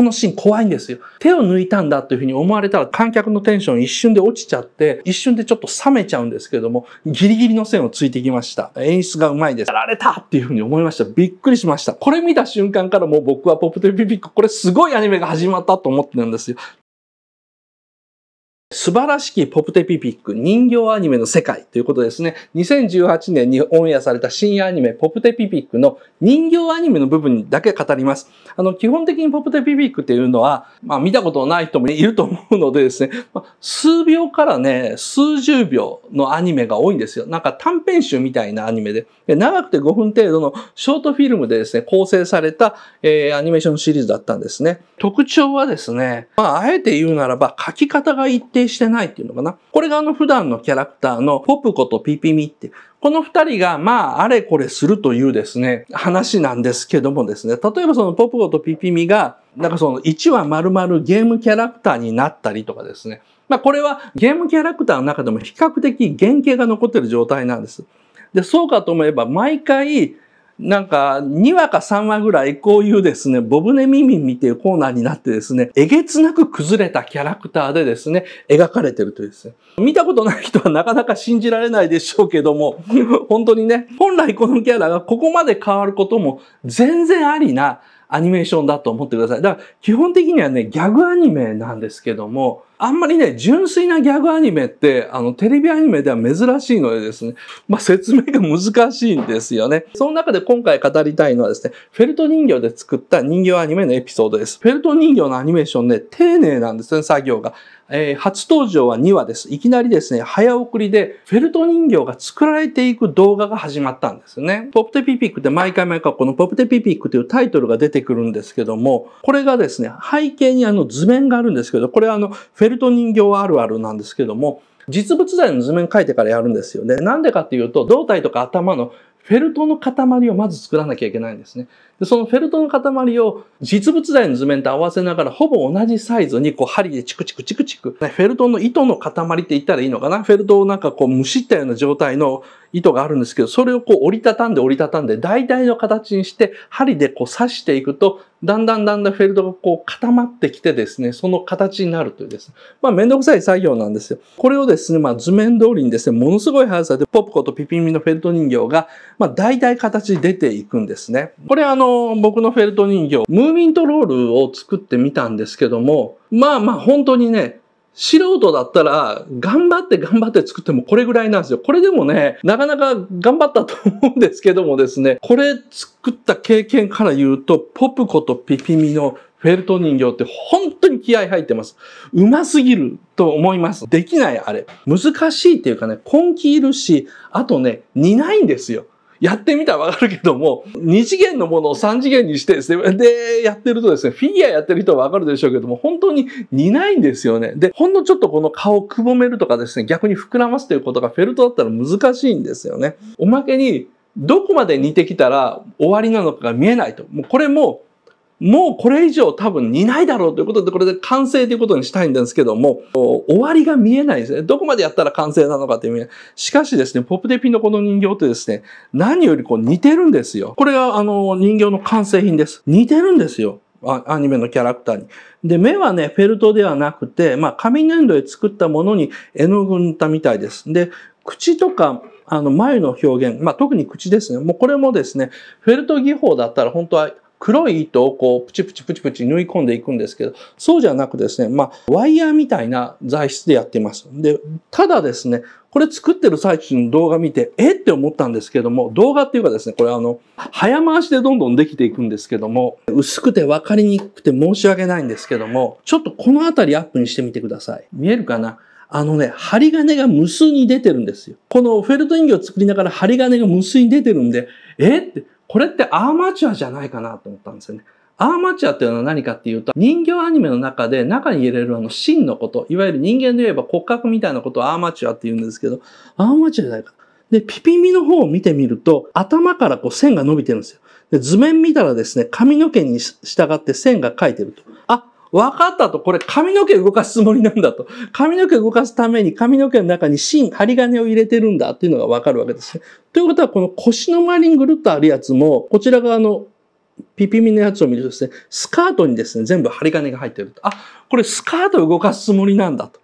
このシーン怖いんですよ。手を抜いたんだというふうに思われたら観客のテンション一瞬で落ちちゃって、一瞬でちょっと冷めちゃうんですけれども、ギリギリの線をついてきました。演出がうまいです。やられたっていうふうに思いました。びっくりしました。これ見た瞬間からもう僕はポップテピビビック、これすごいアニメが始まったと思ってるんですよ。素晴らしきポプテピピック人形アニメの世界ということですね。2018年にオンエアされた新アニメポプテピピックの人形アニメの部分だけ語ります。あの、基本的にポプテピピックっていうのは、まあ見たことない人もいると思うのでですね、まあ、数秒からね、数十秒のアニメが多いんですよ。なんか短編集みたいなアニメで。で長くて5分程度のショートフィルムでですね、構成された、えー、アニメーションシリーズだったんですね。特徴はですね、まああえて言うならば書き方が一定定してないっていうのかな。これがあの普段のキャラクターのポプコとピピミって、この二人が、まあ、あれこれするというですね、話なんですけどもですね、例えばそのポプコとピピミが、なんかその1話丸々ゲームキャラクターになったりとかですね、まあこれはゲームキャラクターの中でも比較的原型が残ってる状態なんです。で、そうかと思えば毎回なんか、2話か3話ぐらい、こういうですね、ボブネミミミっていうコーナーになってですね、えげつなく崩れたキャラクターでですね、描かれてるというですね。見たことない人はなかなか信じられないでしょうけども、本当にね、本来このキャラがここまで変わることも全然ありなアニメーションだと思ってください。だから、基本的にはね、ギャグアニメなんですけども、あんまりね、純粋なギャグアニメって、あの、テレビアニメでは珍しいのでですね、まあ、説明が難しいんですよね。その中で今回語りたいのはですね、フェルト人形で作った人形アニメのエピソードです。フェルト人形のアニメーションね、丁寧なんですね、作業が。えー、初登場は2話です。いきなりですね、早送りで、フェルト人形が作られていく動画が始まったんですね。ポプテピピックって毎回毎回このポプテピピックというタイトルが出てくるんですけども、これがですね、背景にあの図面があるんですけど、これあの、フェルト人形あるあるなんですけども、実物大の図面描いてからやるんですよね。なんでかっていうと、胴体とか頭のフェルトの塊をまず作らなきゃいけないんですね。でそのフェルトの塊を実物大の図面と合わせながらほぼ同じサイズにこう針でチクチクチクチク、ね、フェルトの糸の塊って言ったらいいのかなフェルトをなんかこうむしったような状態の糸があるんですけど、それをこう折りたたんで折りたたんで大体の形にして針でこう刺していくと、だんだんだんだんフェルトがこう固まってきてですね、その形になるというですね。まあめんどくさい作業なんですよ。これをですね、まあ図面通りにですね、ものすごい速さでポップコとピピミのフェルト人形が、まあ大体形出ていくんですね。これあの、の僕のフェルト人形、ムーミントロールを作ってみたんですけども、まあまあ本当にね、素人だったら、頑張って頑張って作ってもこれぐらいなんですよ。これでもね、なかなか頑張ったと思うんですけどもですね、これ作った経験から言うと、ポプコとピピミのフェルト人形って本当に気合入ってます。うますぎると思います。できないあれ。難しいっていうかね、根気いるし、あとね、似ないんですよ。やってみたらわかるけども、2次元のものを3次元にしてですね、で、やってるとですね、フィギュアやってる人はわかるでしょうけども、本当に似ないんですよね。で、ほんのちょっとこの顔をくぼめるとかですね、逆に膨らますということがフェルトだったら難しいんですよね。おまけに、どこまで似てきたら終わりなのかが見えないと。もうこれももうこれ以上多分似ないだろうということで、これで完成ということにしたいんですけども、終わりが見えないですね。どこまでやったら完成なのかっていう意味しかしですね、ポップデピのこの人形ってですね、何よりこう似てるんですよ。これがあの人形の完成品です。似てるんですよ。アニメのキャラクターに。で、目はね、フェルトではなくて、まあ、紙粘土で作ったものに絵の具塗ったみたいです。で、口とか、あの、眉の表現、まあ、特に口ですね。もうこれもですね、フェルト技法だったら本当は黒い糸をこうプチプチプチプチ縫い込んでいくんですけど、そうじゃなくですね、まあ、ワイヤーみたいな材質でやってます。で、ただですね、これ作ってる最中の動画見て、えって思ったんですけども、動画っていうかですね、これあの、早回しでどんどんできていくんですけども、薄くて分かりにくくて申し訳ないんですけども、ちょっとこのあたりアップにしてみてください。見えるかなあのね、針金が無数に出てるんですよ。このフェルト人形を作りながら針金が無数に出てるんで、えって、これってアーマチュアじゃないかなと思ったんですよね。アーマチュアっていうのは何かっていうと、人形アニメの中で中に入れるあの芯のこと、いわゆる人間で言えば骨格みたいなことをアーマチュアって言うんですけど、アーマチュアじゃないか。で、ピピミの方を見てみると、頭からこう線が伸びてるんですよ。で図面見たらですね、髪の毛に従って線が描いてると。分かったと、これ髪の毛動かすつもりなんだと。髪の毛動かすために髪の毛の中に芯、針金を入れてるんだっていうのが分かるわけですね。ということは、この腰の周りにぐるっとあるやつも、こちら側のピピミのやつを見るとですね、スカートにですね、全部針金が入ってると。あ、これスカート動かすつもりなんだと。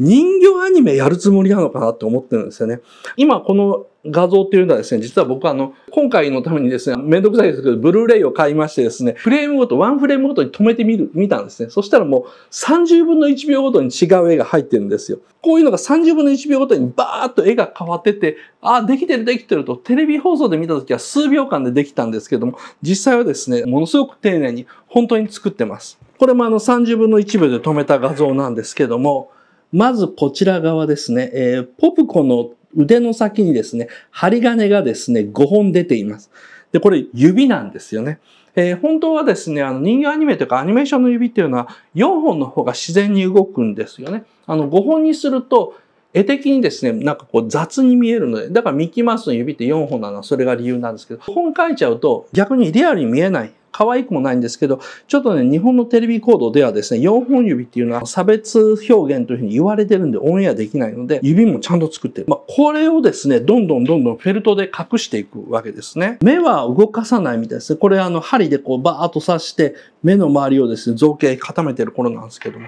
人形アニメやるつもりなのかなって思ってるんですよね。今この画像っていうのはですね、実は僕はあの、今回のためにですね、めんどくさいですけど、ブルーレイを買いましてですね、フレームごと、ワンフレームごとに止めてみる、見たんですね。そしたらもう30分の1秒ごとに違う絵が入ってるんですよ。こういうのが30分の1秒ごとにバーッと絵が変わってて、あ、できてるできてると、テレビ放送で見た時は数秒間でできたんですけども、実際はですね、ものすごく丁寧に本当に作ってます。これもあの30分の1秒で止めた画像なんですけども、まずこちら側ですね、えー、ポプコの腕の先にですね、針金がですね、5本出ています。で、これ指なんですよね。えー、本当はですね、あの人形アニメというかアニメーションの指っていうのは4本の方が自然に動くんですよね。あの5本にすると絵的にですね、なんかこう雑に見えるので、だからミッキーマウスの指って4本なのはそれが理由なんですけど、本書いちゃうと逆にリアルに見えない。可愛くもないんですけど、ちょっとね、日本のテレビコードではですね、4本指っていうのは差別表現というふうに言われてるんでオンエアできないので、指もちゃんと作ってる。まあ、これをですね、どんどんどんどんフェルトで隠していくわけですね。目は動かさないみたいですね。これあの、針でこうバーッと刺して、目の周りをですね、造形固めてる頃なんですけども。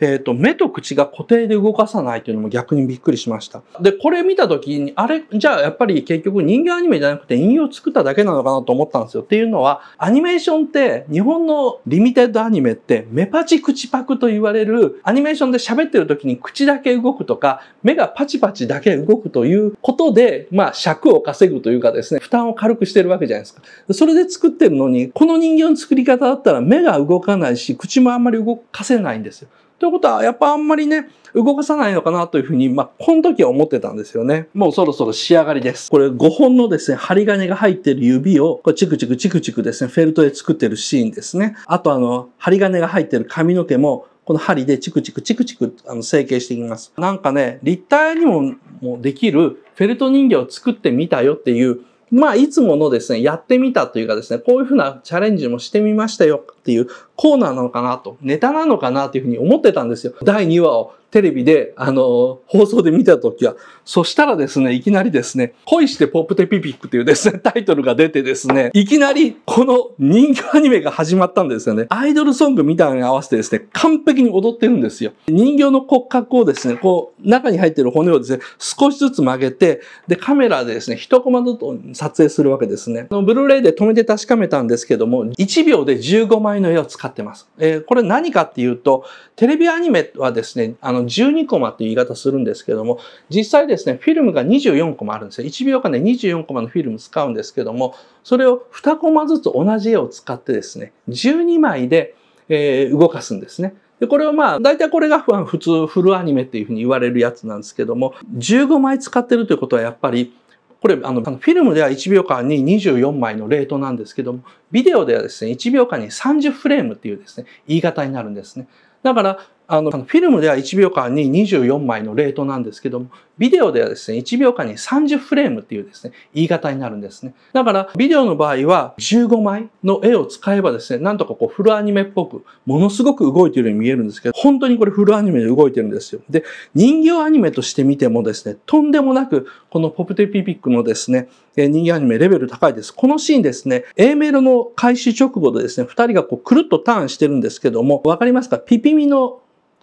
えっ、ー、と、目と口が固定で動かさないというのも逆にびっくりしました。で、これ見た時に、あれ、じゃあやっぱり結局人間アニメじゃなくて陰を作っただけなのかなと思ったんですよ。っていうのは、アニメーションって日本のリミテッドアニメって目パチ口パクと言われるアニメーションで喋ってる時に口だけ動くとか、目がパチパチだけ動くということで、まあ尺を稼ぐというかですね、負担を軽くしてるわけじゃないですか。それで作ってるのに、この人形の作り方だったら目が動かないし、口もあんまり動かせないんですよ。ということは、やっぱあんまりね、動かさないのかなというふうに、まあ、この時は思ってたんですよね。もうそろそろ仕上がりです。これ5本のですね、針金が入っている指を、これチクチクチクチクですね、フェルトで作ってるシーンですね。あとあの、針金が入っている髪の毛も、この針でチクチクチクチクあの成形していきます。なんかね、立体にももできるフェルト人形を作ってみたよっていうまあ、いつものですね、やってみたというかですね、こういうふうなチャレンジもしてみましたよっていうコーナーなのかなと、ネタなのかなというふうに思ってたんですよ。第2話をテレビで、あの、放送で見たときは、そしたらですね、いきなりですね、恋してポップテピピックというですね、タイトルが出てですね、いきなりこの人気アニメが始まったんですよね。アイドルソングみたいに合わせてですね、完璧に踊ってるんですよ。人形の骨格をですね、こう、中に入ってる骨をですね、少しずつ曲げて、で、カメラでですね、一コマずつ撮影するわけですね。ブルーレイで止めて確かめたんですけども、1秒で15枚の絵を使ってます。えー、これ何かっていうと、テレビアニメはですね、あの、の12コマっていう言い方するんですけども、実際ですね、フィルムが24コマあるんですよ。1秒間で24コマのフィルム使うんですけども、それを2コマずつ同じ絵を使ってですね、12枚で、え動かすんですね。で、これをまあ、大体これが普通フルアニメっていうふうに言われるやつなんですけども、15枚使ってるということはやっぱり、これあの、フィルムでは1秒間に24枚のレートなんですけども、ビデオではですね、1秒間に30フレームっていうですね、言い方になるんですね。だから、あの、フィルムでは1秒間に24枚のレートなんですけども、ビデオではですね、1秒間に30フレームっていうですね、言い方になるんですね。だから、ビデオの場合は15枚の絵を使えばですね、なんとかこうフルアニメっぽく、ものすごく動いているように見えるんですけど、本当にこれフルアニメで動いてるんですよ。で、人形アニメとして見てもですね、とんでもなく、このポプテピピックのですね、人形アニメレベル高いです。このシーンですね、A メロの開始直後でですね、2人がこうくるっとターンしてるんですけども、わかりますかピピミの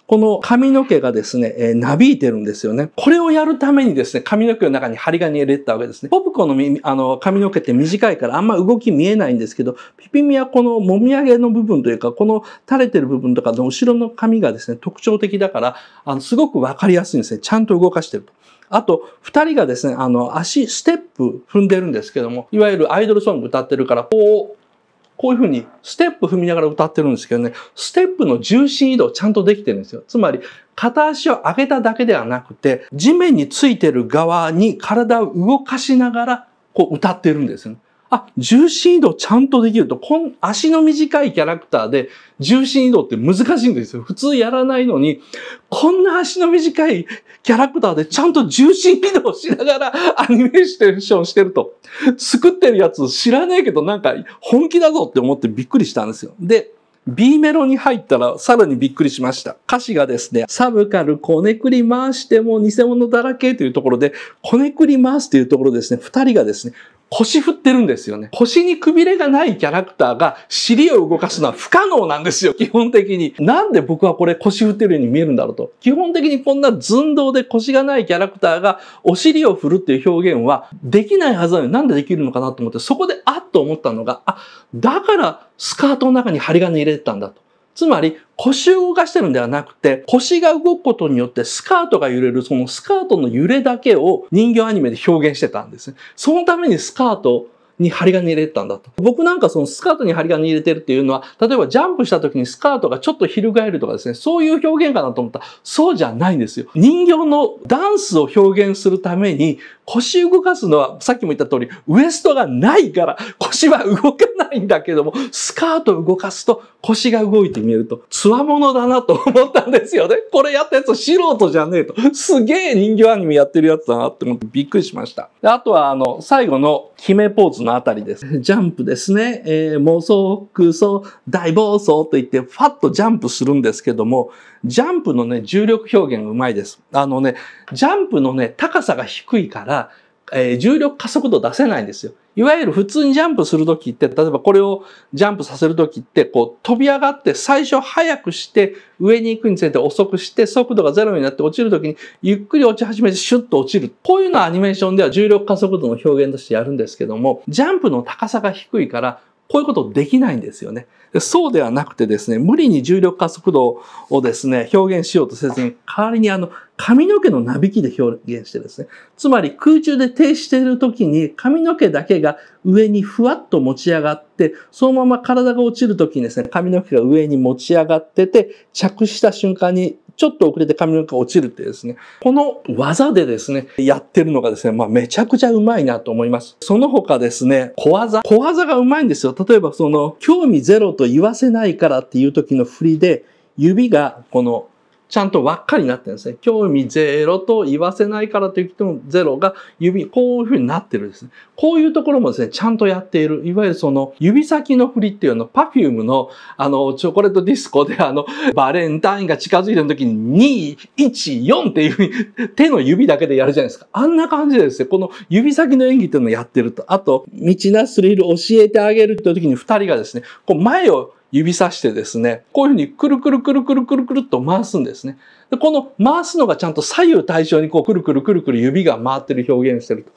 この髪の毛がですね、えー、なびいてるんですよね。これをやるためにですね、髪の毛の中に針金入れてたわけですね。ポプコの耳あの髪の毛って短いからあんま動き見えないんですけど、ピピミはこのもみあげの部分というか、この垂れてる部分とかの後ろの髪がですね、特徴的だから、あのすごくわかりやすいんですね。ちゃんと動かしてると。あと、二人がですね、あの、足、ステップ踏んでるんですけども、いわゆるアイドルソング歌ってるから、こう、こういうふうにステップ踏みながら歌ってるんですけどね、ステップの重心移動ちゃんとできてるんですよ。つまり、片足を上げただけではなくて、地面についてる側に体を動かしながら、こう歌ってるんですよね。あ、重心移動ちゃんとできると、こん、足の短いキャラクターで重心移動って難しいんですよ。普通やらないのに、こんな足の短いキャラクターでちゃんと重心移動しながら アニメーションしてると。作ってるやつ知らないけどなんか本気だぞって思ってびっくりしたんですよ。で、B メロに入ったらさらにびっくりしました。歌詞がですね、サブカルこねくり回しても偽物だらけというところで、こねくり回すというところですね、二人がですね、腰振ってるんですよね。腰にくびれがないキャラクターが尻を動かすのは不可能なんですよ、基本的に。なんで僕はこれ腰振ってるように見えるんだろうと。基本的にこんな寸胴で腰がないキャラクターがお尻を振るっていう表現はできないはずなのになんでできるのかなと思って、そこであっと思ったのが、あ、だからスカートの中に針金入れてたんだと。つまり腰を動かしてるんではなくて、腰が動くことによってスカートが揺れる、そのスカートの揺れだけを人形アニメで表現してたんですね。そのためにスカートに針金入れてたんだと。僕なんかそのスカートに針金入れてるっていうのは、例えばジャンプした時にスカートがちょっと翻るとかですね、そういう表現かなと思ったら、そうじゃないんですよ。人形のダンスを表現するために、腰動かすのは、さっきも言った通り、ウエストがないから、腰は動かないんだけども、スカートを動かすと腰が動いて見えると、つわものだなと思ったんですよね。これやったやつ素人じゃねえと。すげえ人形アニメやってるやつだなって思ってびっくりしました。であとは、あの、最後の決めポーズのあたりです。ジャンプですね。えー、妄想、空想、大暴走と言って、ファッとジャンプするんですけども、ジャンプのね、重力表現うまいです。あのね、ジャンプのね、高さが低いから、えー、重力加速度出せないんですよ。いわゆる普通にジャンプするときって、例えばこれをジャンプさせるときって、こう飛び上がって最初速くして上に行くにつれて遅くして速度がゼロになって落ちるときにゆっくり落ち始めてシュッと落ちる。こういうのはアニメーションでは重力加速度の表現としてやるんですけども、ジャンプの高さが低いからこういうことできないんですよね。そうではなくてですね、無理に重力加速度をですね、表現しようとせずに、代わりにあの、髪の毛のなびきで表現してですね、つまり空中で停止している時に髪の毛だけが上にふわっと持ち上がって、そのまま体が落ちる時にですね、髪の毛が上に持ち上がってて、着した瞬間にちょっと遅れて髪の毛が落ちるってですね、この技でですね、やってるのがですね、まあめちゃくちゃうまいなと思います。その他ですね、小技。小技がうまいんですよ。例えばその、興味ゼロと言わせないからっていう時の振りで、指がこのちゃんと輪っかになってるんですね。興味ゼロと言わせないからといってもゼロが指、こういうふうになってるんですね。こういうところもですね、ちゃんとやっている。いわゆるその指先の振りっていうの、パフュームのあの、チョコレートディスコであの、バレンタインが近づいてる時に2、1、4っていうふうに手の指だけでやるじゃないですか。あんな感じでですね、この指先の演技っていうのをやってると。あと、道なスリル教えてあげるって時に2人がですね、こう前を指さしてですね、こういうふうにくるくるくるくるくるくるっと回すんですね。で、この回すのがちゃんと左右対称にこうくるくるくるくる指が回ってる表現してると。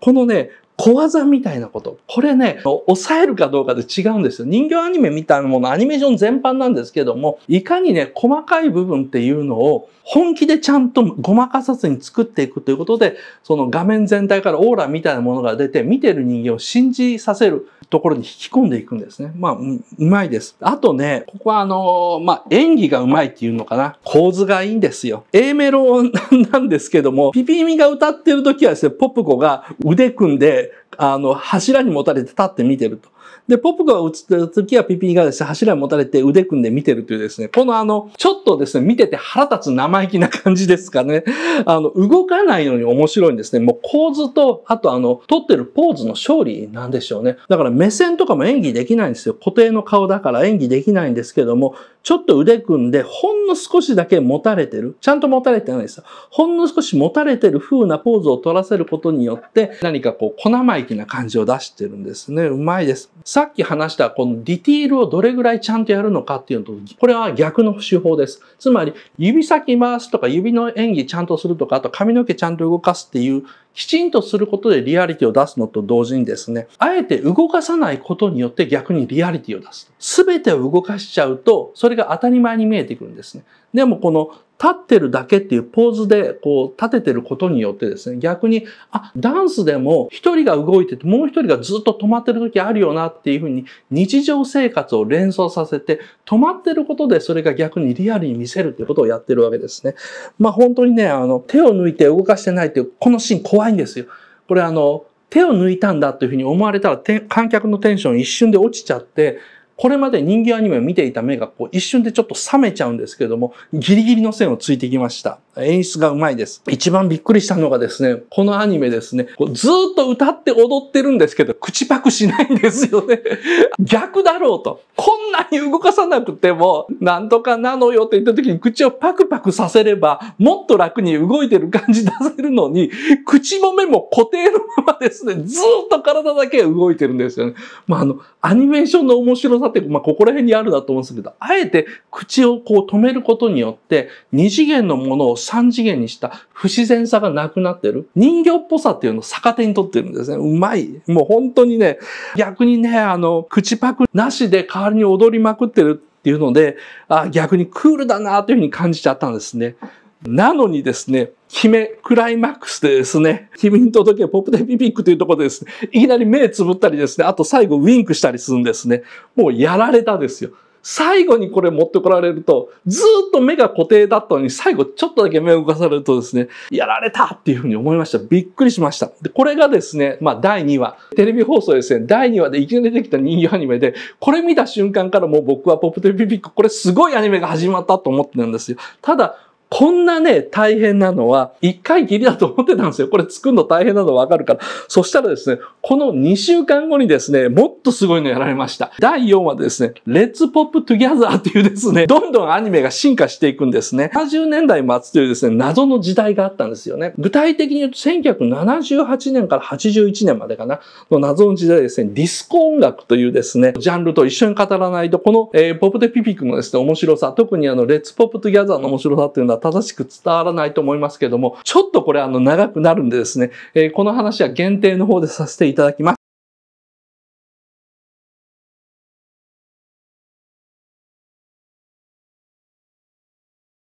このね、小技みたいなこと。これね、抑えるかどうかで違うんですよ。人形アニメみたいなもの、アニメーション全般なんですけども、いかにね、細かい部分っていうのを本気でちゃんとごまかさずに作っていくということで、その画面全体からオーラみたいなものが出て、見てる人間を信じさせる。ところに引き込んでいくんですね。まあ、うまいです。あとね、ここはあのー、まあ、演技がうまいっていうのかな。構図がいいんですよ。A メロなんですけども、ピピミが歌ってる時はですね、ポップコが腕組んで、あの、柱に持たれて立って見てると。で、ポップが映ってる時はピピがですね、柱に持たれて腕組んで見てるというですね、このあの、ちょっとですね、見てて腹立つ生意気な感じですかね。あの、動かないのに面白いんですね。もう構図と、あとあの、撮ってるポーズの勝利なんでしょうね。だから目線とかも演技できないんですよ。固定の顔だから演技できないんですけども、ちょっと腕組んで、ほんの少しだけ持たれてる。ちゃんと持たれてないですよ。ほんの少し持たれてる風なポーズを取らせることによって、何かこう、小生意気な感じを出してるんですね。うまいです。さっき話したこのディティールをどれぐらいちゃんとやるのかっていうのと、これは逆の手法です。つまり、指先回すとか、指の演技ちゃんとするとか、あと髪の毛ちゃんと動かすっていう、きちんとすることでリアリティを出すのと同時にですね、あえて動かさないことによって逆にリアリティを出す。すべてを動かしちゃうと、それが当たり前に見えてくるんですね。でもこの立ってるだけっていうポーズでこう立ててることによってですね、逆に、あ、ダンスでも一人が動いててもう一人がずっと止まってる時あるよなっていうふうに日常生活を連想させて止まってることでそれが逆にリアルに見せるっていうことをやってるわけですね。まあ本当にね、あの手を抜いて動かしてないっていうこのシーン怖いんですよ。これあの手を抜いたんだというふうに思われたら観客のテンション一瞬で落ちちゃってこれまで人形アニメを見ていた目がこう一瞬でちょっと冷めちゃうんですけども、ギリギリの線をついてきました。演出がうまいです。一番びっくりしたのがですね、このアニメですね、こうずっと歌って踊ってるんですけど、口パクしないんですよね。逆だろうと。こんなに動かさなくても、なんとかなのよって言った時に口をパクパクさせれば、もっと楽に動いてる感じ出せるのに、口も目も固定のままですね、ずっと体だけ動いてるんですよね。まあ、あの、アニメーションの面白ささって、まあ、ここら辺にあるなと思うんですけど、あえて口をこう止めることによって、2次元のものを3次元にした不自然さがなくなってる。人形っぽさっていうのを逆手に取ってるんですね。うまい。もう本当にね、逆にね、あの、口パクなしで代わりに踊りまくってるっていうので、あ逆にクールだなというふうに感じちゃったんですね。なのにですね、め、クライマックスでですね、君に届けポップデビビックというところでですね、いきなり目つぶったりですね、あと最後ウィンクしたりするんですね。もうやられたですよ。最後にこれ持ってこられると、ずっと目が固定だったのに、最後ちょっとだけ目を動かされるとですね、やられたっていうふうに思いました。びっくりしました。で、これがですね、まあ第2話、テレビ放送ですね、第2話でいきなり出てきた人気アニメで、これ見た瞬間からもう僕はポップテレビビック、これすごいアニメが始まったと思ってるんですよ。ただ、こんなね、大変なのは、一回きりだと思ってたんですよ。これ作るの大変なのわかるから。そしたらですね、この2週間後にですね、もっとすごいのやられました。第4話でですね、Let's Pop Together っていうですね、どんどんアニメが進化していくんですね。70年代末というですね、謎の時代があったんですよね。具体的に言うと、1978年から81年までかな、の謎の時代ですね、ディスコ音楽というですね、ジャンルと一緒に語らないと、この、えー、ポップテピピクのですね、面白さ、特にあの、Let's Pop Together の面白さっていうのは正しく伝わらないと思いますけども、ちょっとこれあの長くなるんでですね、えこの話は限定の方でさせていただきます。